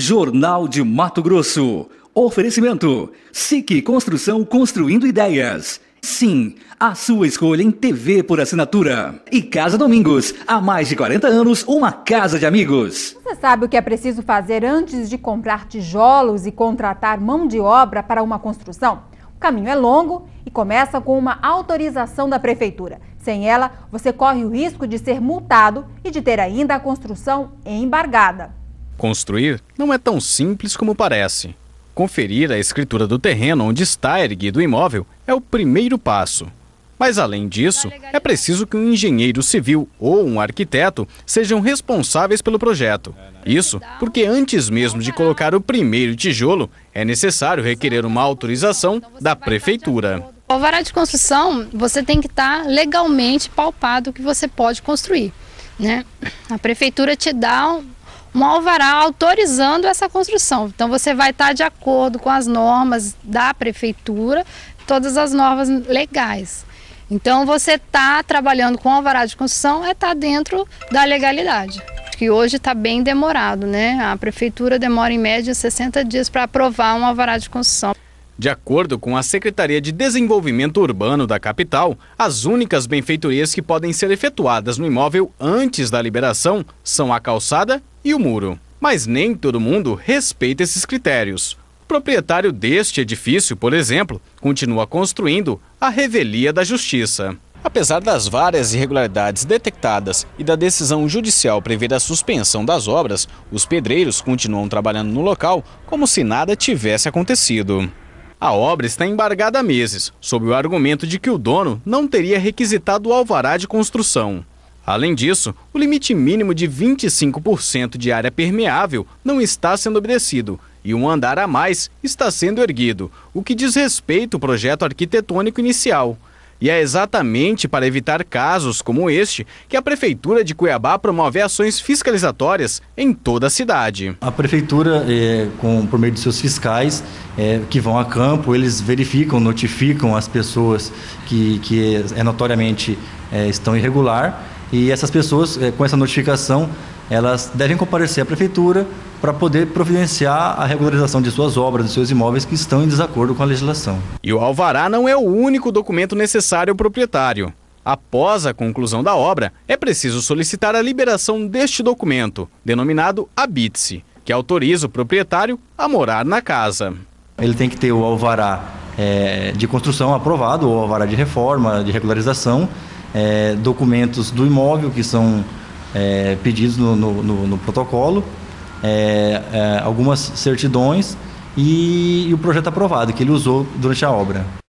Jornal de Mato Grosso. Oferecimento: SIC Construção Construindo Ideias. Sim, a sua escolha em TV por assinatura. E Casa Domingos, há mais de 40 anos, uma casa de amigos. Você sabe o que é preciso fazer antes de comprar tijolos e contratar mão de obra para uma construção? O caminho é longo e começa com uma autorização da prefeitura. Sem ela, você corre o risco de ser multado e de ter ainda a construção embargada. Construir não é tão simples como parece. Conferir a escritura do terreno onde está erguido o imóvel é o primeiro passo. Mas, além disso, é preciso que um engenheiro civil ou um arquiteto sejam responsáveis pelo projeto. É, né? Isso porque, antes mesmo de colocar o primeiro tijolo, é necessário requerer uma autorização então da prefeitura. O alvará de construção, você tem que estar tá legalmente palpado que você pode construir. Né? A prefeitura te dá um alvará autorizando essa construção. Então você vai estar de acordo com as normas da prefeitura, todas as normas legais. Então você está trabalhando com alvará de construção é estar tá dentro da legalidade. Que hoje está bem demorado, né? A prefeitura demora em média 60 dias para aprovar um alvará de construção. De acordo com a Secretaria de Desenvolvimento Urbano da capital, as únicas benfeitorias que podem ser efetuadas no imóvel antes da liberação são a calçada e o muro. Mas nem todo mundo respeita esses critérios. O proprietário deste edifício, por exemplo, continua construindo a revelia da justiça. Apesar das várias irregularidades detectadas e da decisão judicial prever a suspensão das obras, os pedreiros continuam trabalhando no local como se nada tivesse acontecido. A obra está embargada há meses, sob o argumento de que o dono não teria requisitado o alvará de construção. Além disso, o limite mínimo de 25% de área permeável não está sendo obedecido e um andar a mais está sendo erguido, o que diz respeito ao projeto arquitetônico inicial. E é exatamente para evitar casos como este que a Prefeitura de Cuiabá promove ações fiscalizatórias em toda a cidade. A Prefeitura, é, com, por meio de seus fiscais é, que vão a campo, eles verificam, notificam as pessoas que, que é, notoriamente é, estão irregular e essas pessoas, eh, com essa notificação, elas devem comparecer à prefeitura para poder providenciar a regularização de suas obras, de seus imóveis que estão em desacordo com a legislação. E o alvará não é o único documento necessário ao proprietário. Após a conclusão da obra, é preciso solicitar a liberação deste documento, denominado habite-se, que autoriza o proprietário a morar na casa. Ele tem que ter o alvará é, de construção aprovado, ou alvará de reforma, de regularização, é, documentos do imóvel que são é, pedidos no, no, no, no protocolo, é, é, algumas certidões e, e o projeto aprovado que ele usou durante a obra.